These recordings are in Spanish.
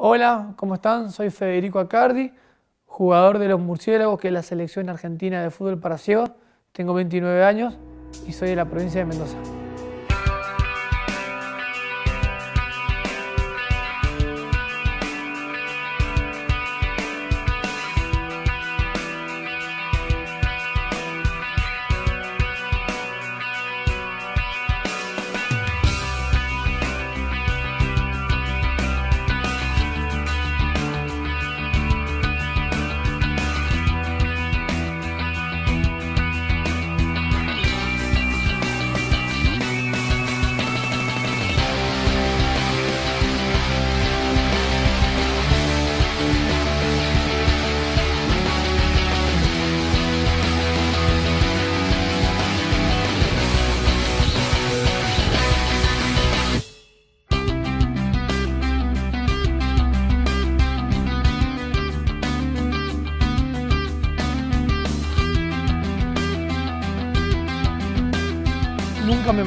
Hola, ¿cómo están? Soy Federico Acardi, jugador de los Murciélagos, que es la selección argentina de fútbol para ciegos. Tengo 29 años y soy de la provincia de Mendoza.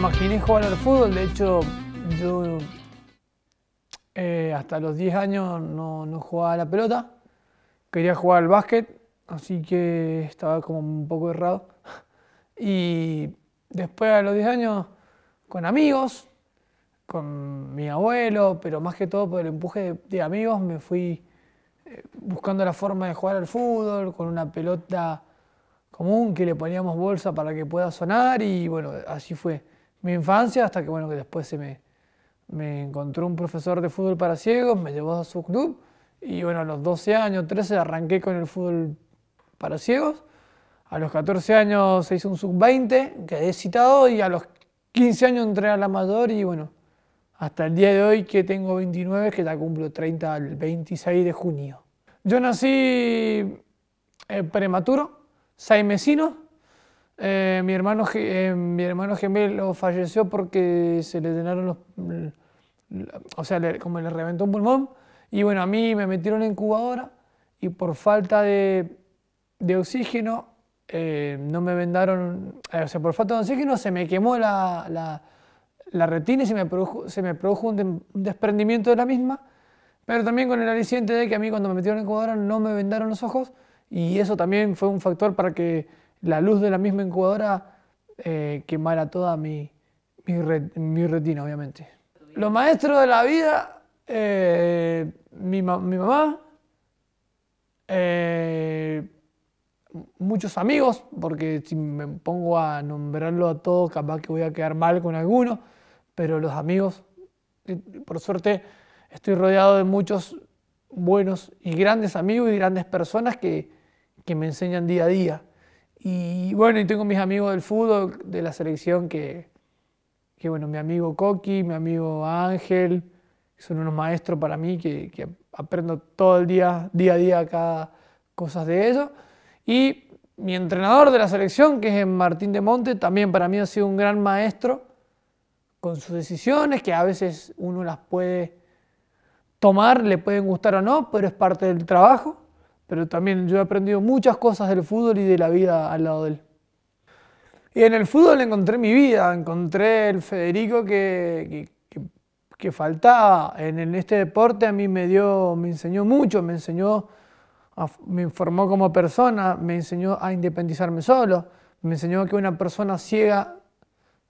imaginé jugar al fútbol, de hecho yo eh, hasta los 10 años no, jugaba a la pelota, quería jugar al básquet, así que estaba como un poco errado. Y después a los 10 años con amigos, con mi abuelo, pero más que todo por el empuje de, amigos me fui eh, buscando la forma de jugar al fútbol con una pelota común que le poníamos bolsa para que pueda sonar y bueno, así fue mi infancia hasta que, bueno, que después se me, me encontró un profesor de fútbol para ciegos, me llevó a su club y bueno, a los 12 años, 13 arranqué con el fútbol para ciegos. A los 14 años se hizo un sub-20, quedé citado y a los 15 años entré a la mayor y bueno, hasta el día de hoy que tengo 29, que ya cumplo 30 el 26 de junio. Yo nací eh, prematuro, seis mesinos, eh, mi, hermano, eh, mi hermano gemelo falleció porque se le llenaron los... Mm, o sea, como le reventó un pulmón. Y bueno, a mí me metieron en incubadora y por falta de, oxígeno eh, no me vendaron... o sea, por falta de oxígeno se me quemó la, retina y se me produjo, se me produjo un, desprendimiento de la misma. Pero también con el aliciente de que a mí cuando me metieron en incubadora no me vendaron los ojos y eso también fue un factor para que la luz de la misma incubadora eh, quemara toda mi, mi, retina, obviamente. Los maestros de la vida, eh, mi, mamá, eh, muchos amigos, porque si me pongo a nombrarlo a todos, capaz que voy a quedar mal con alguno, pero los amigos, por suerte, estoy rodeado de muchos buenos y grandes amigos y grandes personas que me enseñan día a día. Y bueno, y tengo mis amigos del fútbol, de la selección, que, bueno, mi amigo Coqui, mi amigo Ángel, son unos maestros para mí que, aprendo todo el día, día a día, cada cosas de ellos. Y mi entrenador de la selección, que es Martín de Monte, también para mí ha sido un gran maestro con sus decisiones, que a veces uno las puede tomar, le pueden gustar o no, pero es parte del trabajo pero también yo he aprendido muchas cosas del fútbol y de la vida al lado de él. Y en el fútbol encontré mi vida, encontré el Federico que, que, faltaba. En, este deporte a mí me dio, me enseñó mucho, me enseñó, me informó como persona, me enseñó a independizarme solo, me enseñó que una persona ciega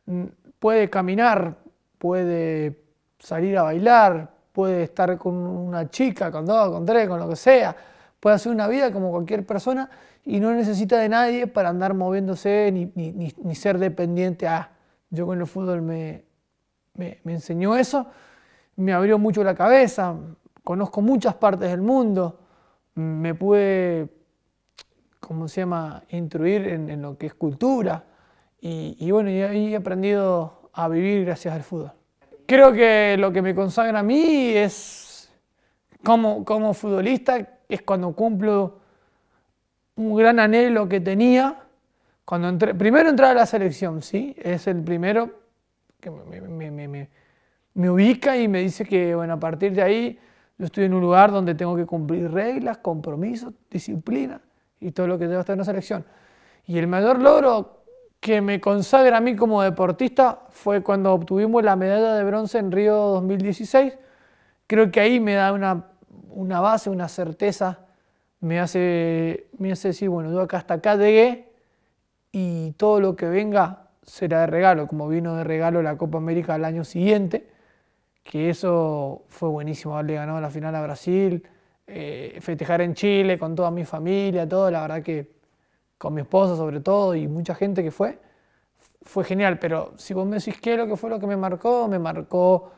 mm, puede caminar, puede salir a bailar, puede estar con una chica, con dos, con tres, con lo que sea Puede hacer una vida como cualquier persona y no necesita de nadie para andar moviéndose ni, ser dependiente a... Ah, yo con el fútbol me, enseñó eso, me abrió mucho la cabeza, conozco muchas partes del mundo, me pude ¿cómo se llama?, intruir en, lo que es cultura. Y, bueno, he aprendido a vivir gracias al fútbol. Creo que lo que me consagra a mí es, como, como futbolista, es cuando cumplo un gran anhelo que tenía. Cuando entré, primero entrar a la selección, ¿sí? Es el primero que me, ubica y me dice que, bueno, a partir de ahí yo estoy en un lugar donde tengo que cumplir reglas, compromisos, disciplina y todo lo que debo estar en la selección. Y el mayor logro que me consagra a mí como deportista fue cuando obtuvimos la medalla de bronce en Río 2016. Creo que ahí me da una una base, una certeza, me hace, me hace decir, bueno, yo acá hasta acá llegué y todo lo que venga será de regalo, como vino de regalo la Copa América al año siguiente, que eso fue buenísimo, haberle ganado la final a Brasil, eh, festejar en Chile con toda mi familia, todo, la verdad que con mi esposa sobre todo y mucha gente que fue, fue genial, pero si vos me decís qué lo que fue lo que me marcó, me marcó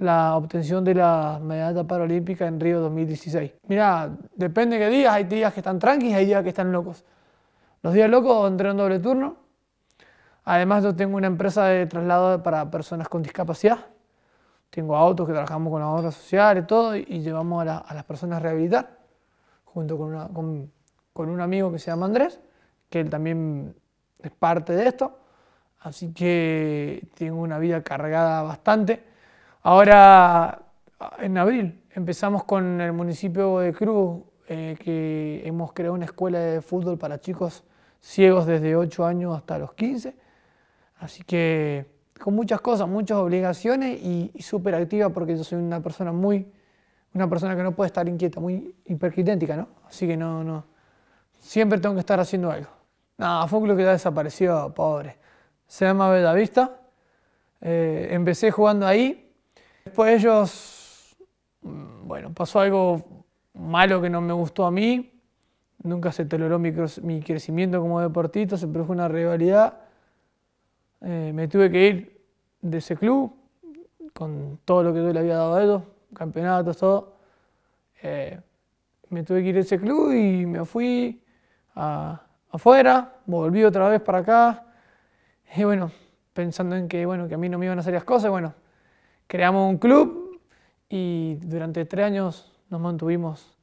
la obtención de la medalla paralímpica en Río 2016. Mira, depende qué días, hay días que están tranquilos, hay días que están locos. Los días locos entré en doble turno. Además yo tengo una empresa de traslado para personas con discapacidad. Tengo autos que trabajamos con la obra social y todo y llevamos a, las personas a rehabilitar junto con un amigo que se llama Andrés, que él también es parte de esto. Así que tengo una vida cargada bastante Ahora, en abril, empezamos con el municipio de Cruz, eh, que hemos creado una escuela de fútbol para chicos ciegos desde 8 años hasta los 15. Así que con muchas cosas, muchas obligaciones y, súper activa porque yo soy una persona muy, una persona que no puede estar inquieta, muy hiperquinética, ¿no? Así que no, no, siempre tengo que estar haciendo algo. Nada, fue que ya desapareció, pobre. Se llama Bellavista. Vista. Eh, empecé jugando ahí, Después ellos, mm, bueno, pasó algo malo que no me gustó a mí, nunca se toleró mi, mi crecimiento como deportista, se produjo una rivalidad, eh, me tuve que ir de ese club con todo lo que yo le había dado a ellos, campeonatos, todo. Eh, me tuve que ir de ese club y me fui afuera, volví otra vez para acá. Y bueno, pensando en que, bueno, que a mí no me iban a hacer las cosas, bueno, creamos un club y durante tres años nos mantuvimos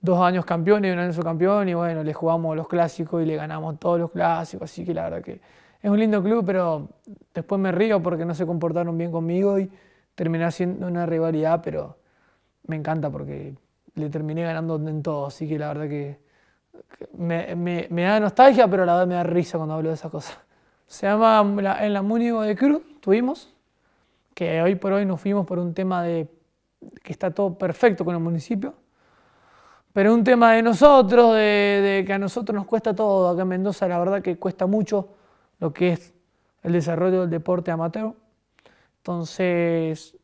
dos años campeones y un año subcampeón y bueno, le jugamos los clásicos y le ganamos todos los clásicos, así que la verdad que es un lindo club, pero después me río porque no se comportaron bien conmigo y terminé haciendo una rivalidad, pero me encanta porque le terminé ganando en todo, así que la verdad que me, da nostalgia, pero la verdad me da risa cuando hablo de esas cosas. Se llama en la de Cruz, tuvimos, que hoy por hoy nos fuimos por un tema de que está todo perfecto con el municipio, pero un tema de nosotros, de, que a nosotros nos cuesta todo. Acá en Mendoza la verdad que cuesta mucho lo que es el desarrollo del deporte amateur. Entonces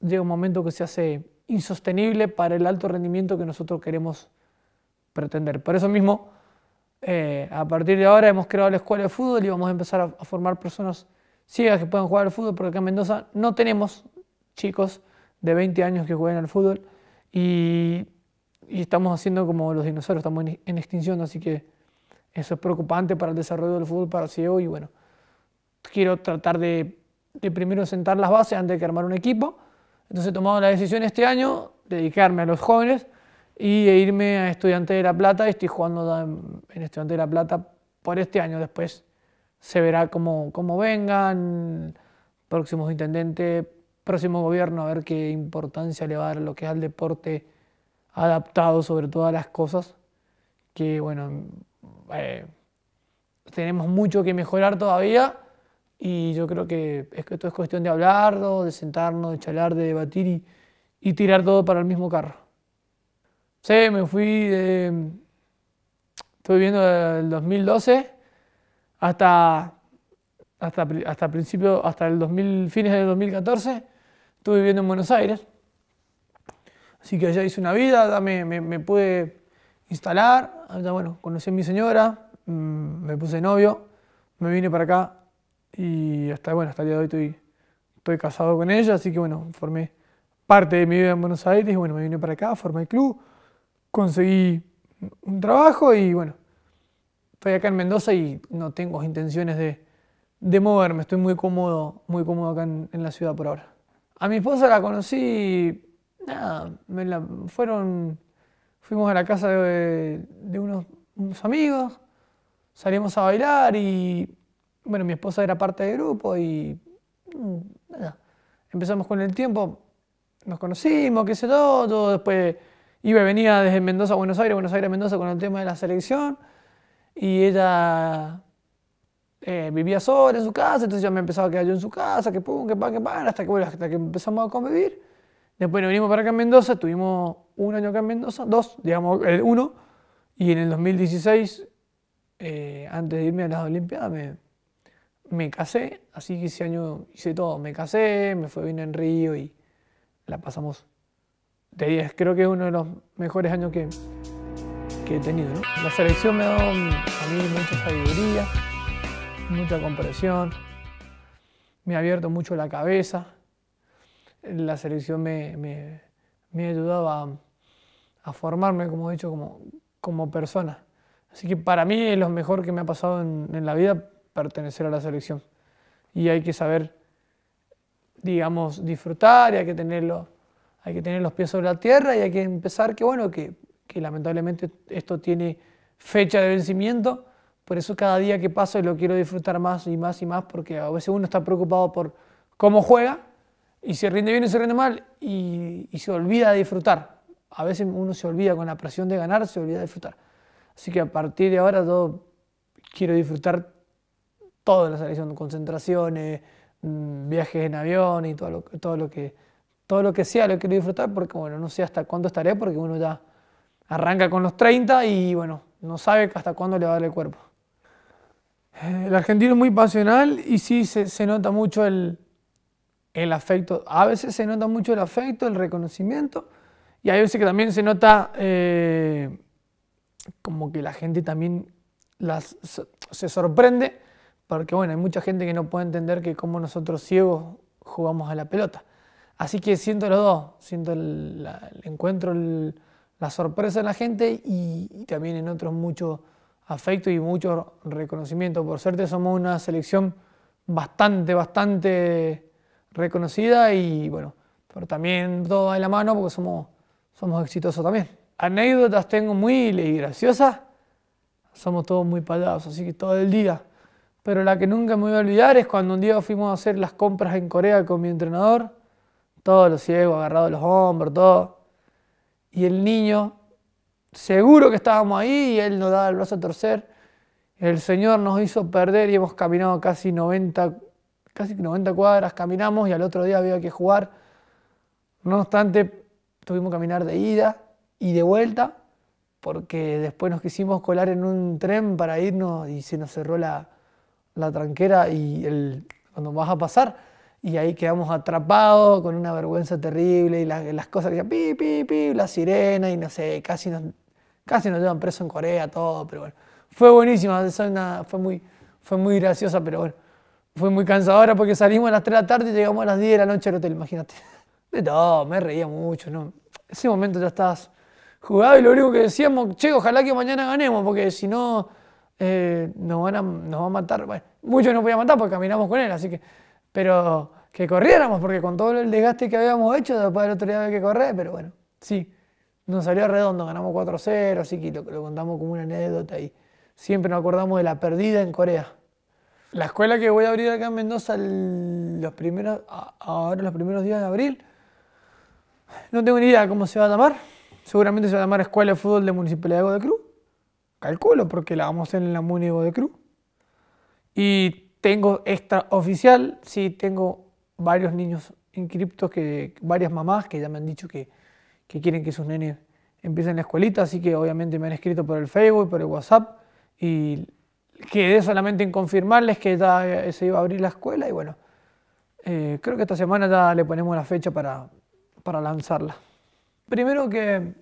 llega un momento que se hace insostenible para el alto rendimiento que nosotros queremos pretender. Por eso mismo, eh, a partir de ahora hemos creado la escuela de fútbol y vamos a empezar a formar personas ciegas que puedan jugar al fútbol, porque acá en Mendoza no tenemos chicos de 20 años que jueguen al fútbol y, estamos haciendo como los dinosaurios, estamos en, extinción, así que eso es preocupante para el desarrollo del fútbol para CEO. y bueno, quiero tratar de, primero sentar las bases antes de armar un equipo. Entonces he tomado la decisión este año de dedicarme a los jóvenes y e irme a Estudiante de La Plata. Estoy jugando en Estudiante de La Plata por este año. Después se verá cómo, vengan, próximos intendentes, próximo gobierno, a ver qué importancia le va a dar lo que es al deporte adaptado sobre todas las cosas, que bueno, eh, tenemos mucho que mejorar todavía y yo creo que esto es cuestión de hablarlo, de sentarnos, de charlar, de debatir y, tirar todo para el mismo carro. Sí, me fui de... Estuve viendo el 2012 hasta, hasta, hasta, principio, hasta el fines del 2014 estuve viviendo en Buenos Aires. Así que allá hice una vida, me, me, pude instalar, bueno, conocí a mi señora, mm, me puse novio, me vine para acá y hasta, bueno, hasta el día de hoy estoy, estoy casado con ella, así que bueno, formé parte de mi vida en Buenos Aires y bueno, me vine para acá, formé el club, conseguí un trabajo y bueno, estoy acá en Mendoza y no tengo intenciones de, de moverme. Estoy muy cómodo, muy cómodo acá en, la ciudad por ahora. A mi esposa la conocí, nada, fuimos a la casa de, unos, amigos, salimos a bailar y, bueno, mi esposa era parte del grupo y, mm, nada, empezamos con el tiempo, nos conocimos, qué sé todo, todo después iba y venía desde Mendoza a Buenos Aires, Buenos Aires a Mendoza con el tema de la selección. Y ella eh, vivía sola en su casa, entonces ya me empezaba a quedar yo en su casa, que pum, que pa que pa, hasta que, hasta que empezamos a convivir. Después nos vinimos para acá en Mendoza, estuvimos un año acá en Mendoza, dos, digamos, el uno, y en el 2016, eh, antes de irme a las Olimpiadas, me, me casé, así que ese año hice todo, me casé, me fue bien en Río y la pasamos de 10, creo que es uno de los mejores años que, que he tenido. La selección me ha dado a mí mucha sabiduría, mucha comprensión, me ha abierto mucho la cabeza. La selección me, me, me ha ayudado a, formarme, como he dicho, como, como persona. Así que para mí es lo mejor que me ha pasado en, en la vida pertenecer a la selección. Y hay que saber, digamos, disfrutar y hay que tenerlo hay que tener los pies sobre la tierra y hay que empezar que, bueno, que y lamentablemente esto tiene fecha de vencimiento, por eso cada día que paso lo quiero disfrutar más y más y más, porque a veces uno está preocupado por cómo juega y si rinde bien o se rinde mal y, se olvida de disfrutar. A veces uno se olvida con la presión de ganar, se olvida de disfrutar. Así que a partir de ahora yo quiero disfrutar toda la selección, concentraciones, mm, viajes en avión y todo lo, todo lo que todo lo que sea lo quiero disfrutar porque bueno, no sé hasta cuándo estaré porque uno ya Arranca con los 30 y bueno, no sabe hasta cuándo le va a dar el cuerpo. Eh, el argentino es muy pasional y sí se, nota mucho el, afecto. A veces se nota mucho el afecto, el reconocimiento, y hay veces que también se nota eh, como que la gente también las, se sorprende, porque bueno, hay mucha gente que no puede entender que como nosotros ciegos jugamos a la pelota. Así que siento los dos, siento el, el encuentro, el, la sorpresa en la gente y, también en otros mucho afecto y mucho reconocimiento. Por suerte somos una selección bastante, bastante reconocida y bueno, pero también todo de la mano porque somos, somos exitosos también. Anécdotas tengo muy graciosas, somos todos muy palados, así que todo el día. Pero la que nunca me voy a olvidar es cuando un día fuimos a hacer las compras en Corea con mi entrenador, todos los ciegos, agarrados los hombros, todo. Y el niño, seguro que estábamos ahí y él nos daba el brazo a torcer. El Señor nos hizo perder y hemos caminado casi 90, casi 90 cuadras, caminamos y al otro día había que jugar. No obstante, tuvimos que caminar de ida y de vuelta porque después nos quisimos colar en un tren para irnos y se nos cerró la, la tranquera y el, cuando vas a pasar y ahí quedamos atrapados con una vergüenza terrible y las cosas que pi, pi, la sirena y no sé, casi nos, casi nos llevan preso en Corea, todo, pero bueno. Fue buenísima, fue, muy, fue muy graciosa, pero bueno. Fue muy cansadora porque salimos a las 3 de la tarde y llegamos a las 10 de la noche al hotel, imagínate. De todo, me reía mucho, ¿no? Ese momento ya estabas jugado y lo único que decíamos, che, ojalá que mañana ganemos, porque si no, eh, nos, van a, nos van a matar. Bueno, muchos nos podían matar porque caminamos con él, así que pero que corriéramos, porque con todo el desgaste que habíamos hecho, después del otro día había que correr, pero bueno, sí, nos salió redondo, ganamos 4-0, así que lo, contamos como una anécdota y siempre nos acordamos de la perdida en Corea. La escuela que voy a abrir acá en Mendoza los primeros, ahora los primeros días de abril, no tengo ni idea cómo se va a llamar, seguramente se va a llamar Escuela de Fútbol de Municipalidad de Godecruz, calculo porque la vamos a hacer en la Muni de Cruz Y tengo esta oficial, sí, tengo varios niños inscriptos, que, varias mamás que ya me han dicho que, quieren que sus nenes empiecen la escuelita, así que obviamente me han escrito por el Facebook, por el WhatsApp, y quedé solamente en confirmarles que ya eh, se iba a abrir la escuela, y bueno, eh, creo que esta semana ya le ponemos la fecha para, lanzarla. Primero que,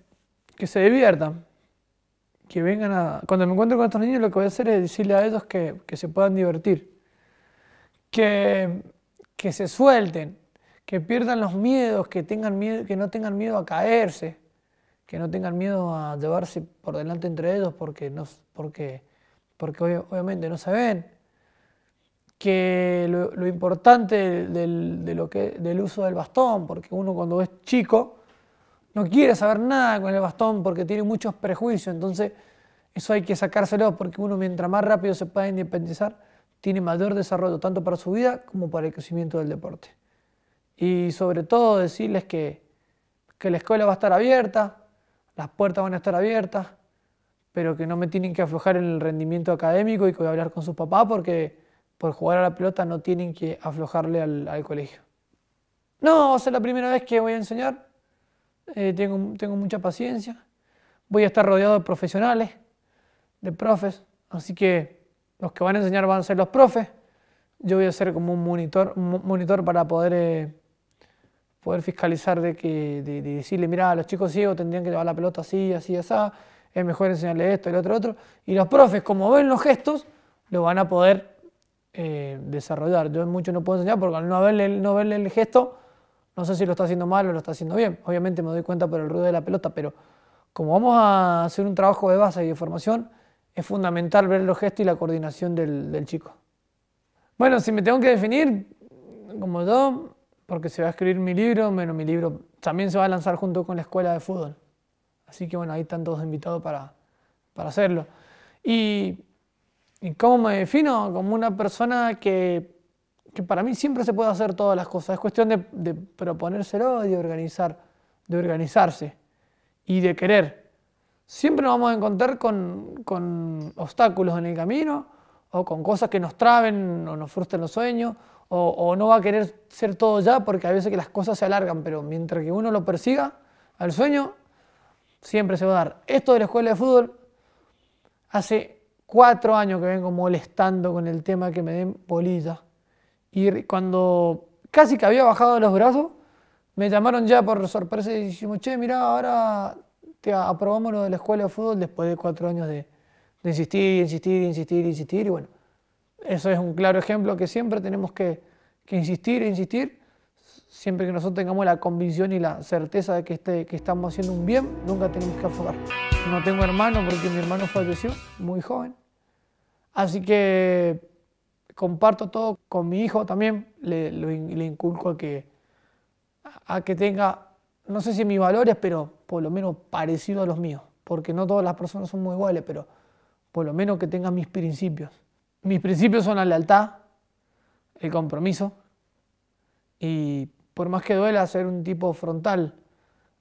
se diviertan, que vengan a... Cuando me encuentro con estos niños lo que voy a hacer es decirle a ellos que se puedan divertir, que, que se suelten, que pierdan los miedos, que, tengan miedo, que no tengan miedo a caerse, que no tengan miedo a llevarse por delante entre ellos porque, no, porque, porque obviamente no se ven, que lo, importante del, del uso del bastón, porque uno cuando es chico no quiere saber nada con el bastón porque tiene muchos prejuicios, entonces eso hay que sacárselo porque uno mientras más rápido se pueda independizar, tiene mayor desarrollo tanto para su vida como para el crecimiento del deporte. Y sobre todo decirles que, la escuela va a estar abierta, las puertas van a estar abiertas, pero que no me tienen que aflojar en el rendimiento académico y que voy a hablar con sus papá porque por jugar a la pelota no tienen que aflojarle al, colegio. No, va a la primera vez que voy a enseñar. Eh, tengo, tengo mucha paciencia. Voy a estar rodeado de profesionales, de profes. Así que los que van a enseñar van a ser los profes, yo voy a ser como un monitor, monitor para poder, eh, poder fiscalizar de que decirle, mira, los chicos ciegos tendrían que llevar la pelota así, así, así, es mejor enseñarle esto, el otro, otro. Y los profes, como ven los gestos, lo van a poder eh, desarrollar. Yo mucho no puedo enseñar porque al no verle, no verle el gesto, no sé si lo está haciendo mal o lo está haciendo bien. Obviamente me doy cuenta por el ruido de la pelota, pero como vamos a hacer un trabajo de base y de formación, es fundamental ver los gestos y la coordinación del, chico. Bueno, si me tengo que definir, como yo, porque se va a escribir mi libro, bueno, mi libro también se va a lanzar junto con la escuela de fútbol. Así que bueno, ahí están todos invitados para, hacerlo. Y, y, cómo me defino? Como una persona que, para mí siempre se puede hacer todas las cosas. Es cuestión de, proponérselo y de, organizar, de organizarse y de querer siempre nos vamos a encontrar con, obstáculos en el camino o con cosas que nos traben o nos frustran los sueños o, no va a querer ser todo ya porque a veces que las cosas se alargan, pero mientras que uno lo persiga al sueño, siempre se va a dar. Esto de la escuela de fútbol hace cuatro años que vengo molestando con el tema que me den bolilla. Y cuando casi que había bajado los brazos, me llamaron ya por sorpresa y dijimos, che, mira ahora aprobamos lo de la escuela de fútbol después de cuatro años de, insistir, insistir, insistir, insistir. Y bueno, eso es un claro ejemplo que siempre tenemos que, que insistir, insistir. Siempre que nosotros tengamos la convicción y la certeza de que, este, que estamos haciendo un bien, nunca tenemos que afogar. No tengo hermano porque mi hermano falleció muy joven. Así que comparto todo con mi hijo también. Le, le inculco a que, a que tenga no sé si mis valores, pero por lo menos parecido a los míos, porque no todas las personas son muy iguales, pero por lo menos que tengan mis principios. Mis principios son la lealtad, el compromiso y por más que duela ser un tipo frontal.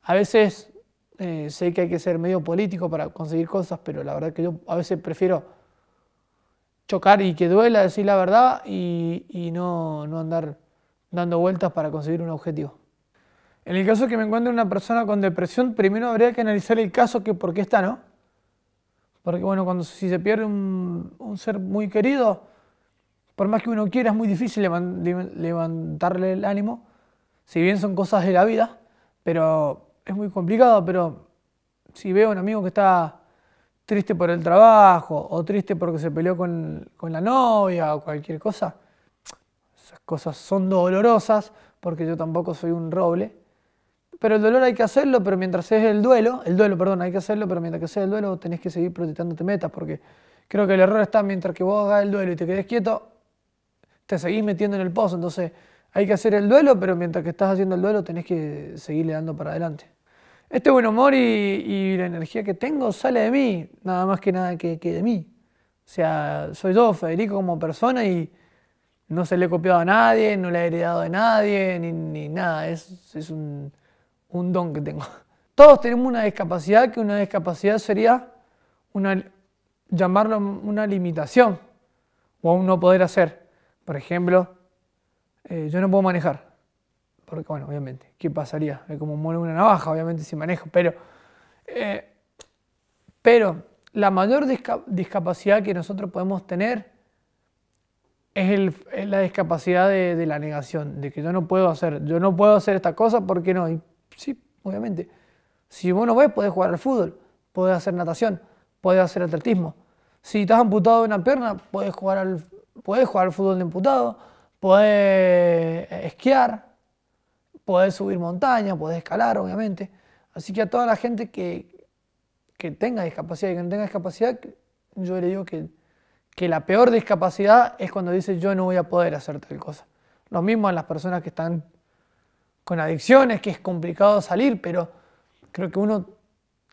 A veces eh, sé que hay que ser medio político para conseguir cosas, pero la verdad que yo a veces prefiero chocar y que duela decir la verdad y, no andar dando vueltas para conseguir un objetivo. En el caso que me encuentre una persona con depresión, primero habría que analizar el caso que por qué está, ¿no? Porque bueno, cuando si se pierde un, ser muy querido, por más que uno quiera, es muy difícil levantarle el ánimo. Si bien son cosas de la vida, pero es muy complicado. Pero si veo un amigo que está triste por el trabajo o triste porque se peleó con la novia o cualquier cosa, esas cosas son dolorosas porque yo tampoco soy un roble pero el dolor hay que hacerlo, pero mientras es el duelo, el duelo, perdón, hay que hacerlo, pero mientras que sea el duelo tenés que seguir te metas, porque creo que el error está mientras que vos hagas el duelo y te quedes quieto, te seguís metiendo en el pozo, entonces hay que hacer el duelo, pero mientras que estás haciendo el duelo tenés que seguirle dando para adelante. Este buen humor y, la energía que tengo sale de mí, nada más que nada que, de mí. O sea, soy yo, Federico, como persona y no se le he copiado a nadie, no le he heredado de nadie, ni, nada. Es, es un un don que tengo. Todos tenemos una discapacidad, que una discapacidad sería una, llamarlo una limitación o un no poder hacer. Por ejemplo, eh, yo no puedo manejar, porque bueno, obviamente, ¿qué pasaría? Es como muere una navaja, obviamente, si manejo, pero, eh, pero la mayor discapacidad que nosotros podemos tener es, la discapacidad de, la negación, de que yo no puedo hacer, yo no puedo hacer esta cosa porque no, Sí, obviamente. Si vos no ves, podés jugar al fútbol, podés hacer natación, podés hacer atletismo. Si estás amputado de una pierna, podés jugar al, jugar fútbol de amputado, podés esquiar, podés subir montaña, podés escalar, obviamente. Así que a toda la gente que, tenga discapacidad y que no tenga discapacidad, yo le digo que, que la peor discapacidad es cuando dices yo no voy a poder hacer tal cosa. Lo mismo en las personas que están con adicciones, que es complicado salir, pero creo que uno,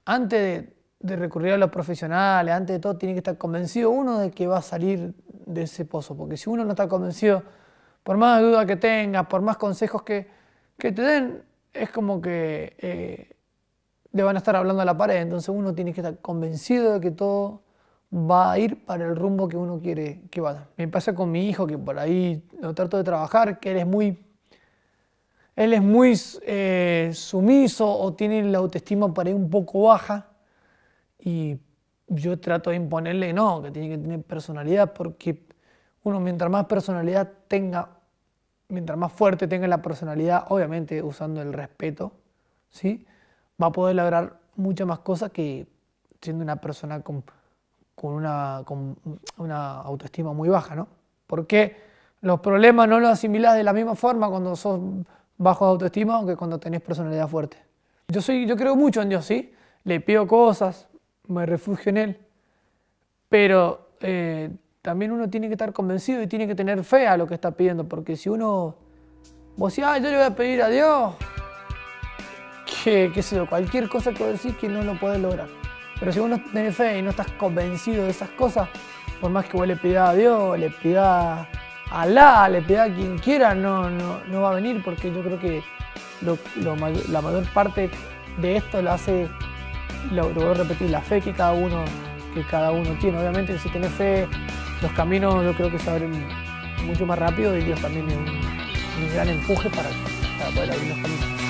antes de, recurrir a los profesionales, antes de todo, tiene que estar convencido uno de que va a salir de ese pozo, porque si uno no está convencido, por más duda que tenga, por más consejos que, que te den, es como que eh, le van a estar hablando a la pared, entonces uno tiene que estar convencido de que todo va a ir para el rumbo que uno quiere que vaya. Me pasa con mi hijo, que por ahí lo trato de trabajar, que él es muy él es muy eh, sumiso o tiene la autoestima para un poco baja y yo trato de imponerle no, que tiene que tener personalidad porque uno mientras más personalidad tenga, mientras más fuerte tenga la personalidad, obviamente usando el respeto, ¿sí? va a poder lograr muchas más cosas que siendo una persona con, una, con una autoestima muy baja, ¿no? Porque los problemas no los asimilás de la misma forma cuando sos bajo de autoestima, aunque cuando tenés personalidad fuerte. Yo, soy, yo creo mucho en Dios, ¿sí? Le pido cosas, me refugio en Él, pero eh, también uno tiene que estar convencido y tiene que tener fe a lo que está pidiendo, porque si uno, vos decís, ah, yo le voy a pedir a Dios, que, qué sé yo, cualquier cosa que vos decís que no lo puedes lograr. Pero si uno tiene fe y no estás convencido de esas cosas, por más que vos le pidas a Dios, le pidas Alá le pega a quien quiera, no, no, va a venir porque yo creo que la mayor parte de esto lo hace, lo, voy a repetir, la fe que cada uno, que cada uno tiene. Obviamente si tenés fe, los caminos yo creo que se abren mucho más rápido y Dios también es un, un gran empuje para, para poder abrir los caminos.